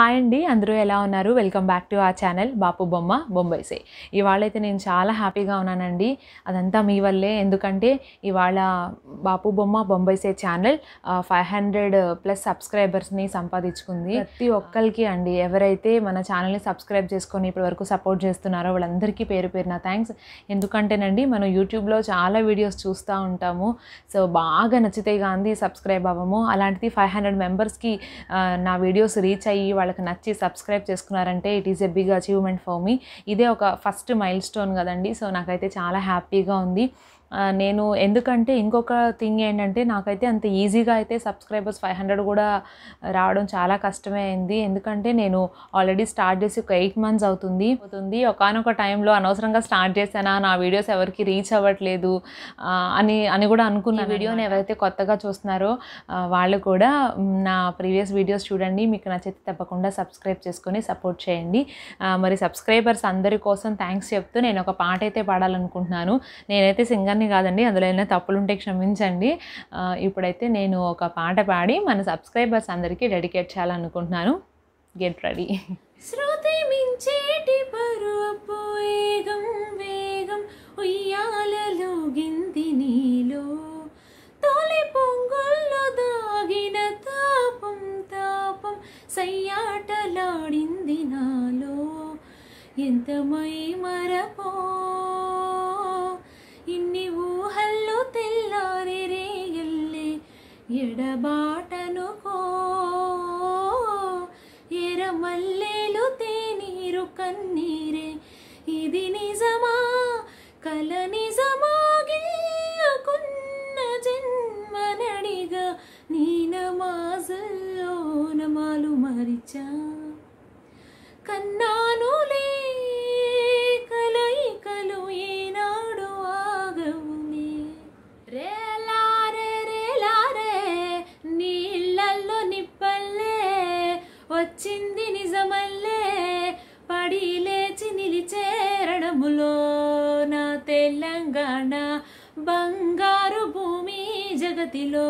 hi అండి అందరూ ఎలా ఉన్నారు వెల్కమ్ బ్యాక్ టు ఆ ఛానల్ బాపు బొమ్మ బొంబాయిసే ఇవాళైతే నేను చాలా హ్యాపీగా ఉన్నానండి అదంతా మీ వల్లే ఎందుకంటే ఇవాళ బాపు బొమ్మ బొంబైసే ఛానల్ ఫైవ్ హండ్రెడ్ ప్లస్ సబ్స్క్రైబర్స్ని సంపాదించుకుంది ప్రతి ఒక్కరికి అండి ఎవరైతే మన ఛానల్ని సబ్స్క్రైబ్ చేసుకొని ఇప్పటివరకు సపోర్ట్ చేస్తున్నారో వాళ్ళందరికీ పేరు పేరున థ్యాంక్స్ ఎందుకంటేనండి మనం యూట్యూబ్లో చాలా వీడియోస్ చూస్తూ ఉంటాము సో బాగా నచ్చితే కానీ సబ్స్క్రైబ్ అవ్వము అలాంటిది ఫైవ్ హండ్రెడ్ మెంబర్స్కి నా వీడియోస్ రీచ్ అయ్యి వాళ్ళ వాళ్ళకి నచ్చి సబ్స్క్రైబ్ చేసుకున్నారంటే it is a big achievement for me ఇదే ఒక ఫస్ట్ మైల్ స్టోన్ కదండి సో నాకైతే చాలా హ్యాపీగా ఉంది నేను ఎందుకంటే ఇంకొక థింగ్ ఏంటంటే నాకైతే అంత ఈజీగా అయితే సబ్స్క్రైబర్స్ ఫైవ్ హండ్రెడ్ కూడా రావడం చాలా కష్టమే అయింది ఎందుకంటే నేను ఆల్రెడీ స్టార్ట్ చేసి ఒక ఎయిట్ మంత్స్ అవుతుంది అవుతుంది ఒకనొక టైంలో అనవసరంగా స్టార్ట్ చేశానా నా వీడియోస్ ఎవరికి రీచ్ అవ్వట్లేదు అని అని కూడా అనుకున్న వీడియోని ఎవరైతే కొత్తగా చూస్తున్నారో వాళ్ళు కూడా నా ప్రీవియస్ వీడియోస్ చూడండి మీకు నచ్చితే తప్పకుండా సబ్స్క్రైబ్ చేసుకొని సపోర్ట్ చేయండి మరి సబ్స్క్రైబర్స్ అందరి కోసం థ్యాంక్స్ చెప్తూ నేను ఒక పాట అయితే పాడాలనుకుంటున్నాను నేనైతే సింగర్ అందరినీ కాదండి అందులో ఏమైనా తప్పులుంటే క్షమించండి ఇప్పుడైతే నేను ఒక పాట పాడి మన సబ్స్క్రైబర్స్ అందరికీ డెడికేట్ చేయాలనుకుంటున్నాను గెట్ రెడీ శృతి మించేటి పరుపు వేగం వేగం ఉయ్యాలలో గింది నీలో తొలి పొంగుల్లో దాగిన తాపం తాపం సయ్యాటలాడింది నాలో ఎంతమై మరపో ఇన్ని ఎడబాటనుకో ఎరమల్లెలు తేనీరు కన్నీరే ఇది నిజమా కల నిజమాగియకున్న జన్మ నడిగా నీ నమాజుల్లో నమాలు మరిచా కన్నాను తెలంగాణ బంగారు భూమి జగతిలో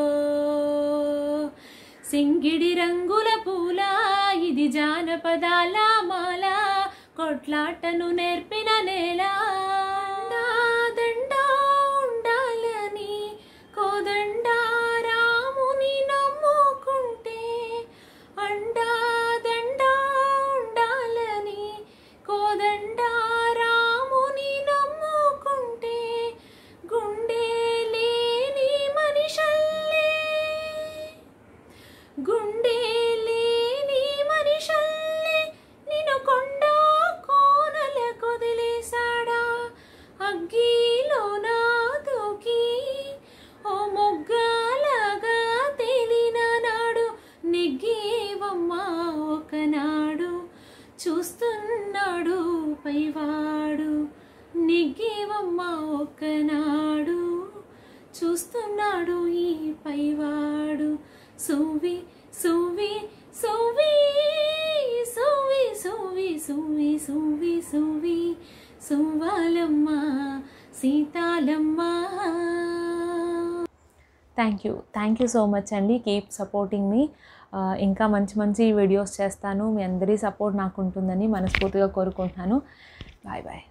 సింగిడి రంగుల పూల ఇది జానపదాల మాల కొట్లాటను నేర్పిన నేలా పైవాడు నిగ్గేవమ్మ ఒక్కనాడు చూస్తున్నాడు ఈ పైవాడు సువి సువి సువి సువి సువి సువి సువి సువి సువ్వాలమ్మ సీతాలమ్మా thank you thank you so much అండి కీప్ సపోర్టింగ్ మీ ఇంకా మంచి మంచి వీడియోస్ చేస్తాను మీ అందరి సపోర్ట్ నాకు ఉంటుందని మనస్ఫూర్తిగా కోరుకుంటున్నాను బాయ్ బాయ్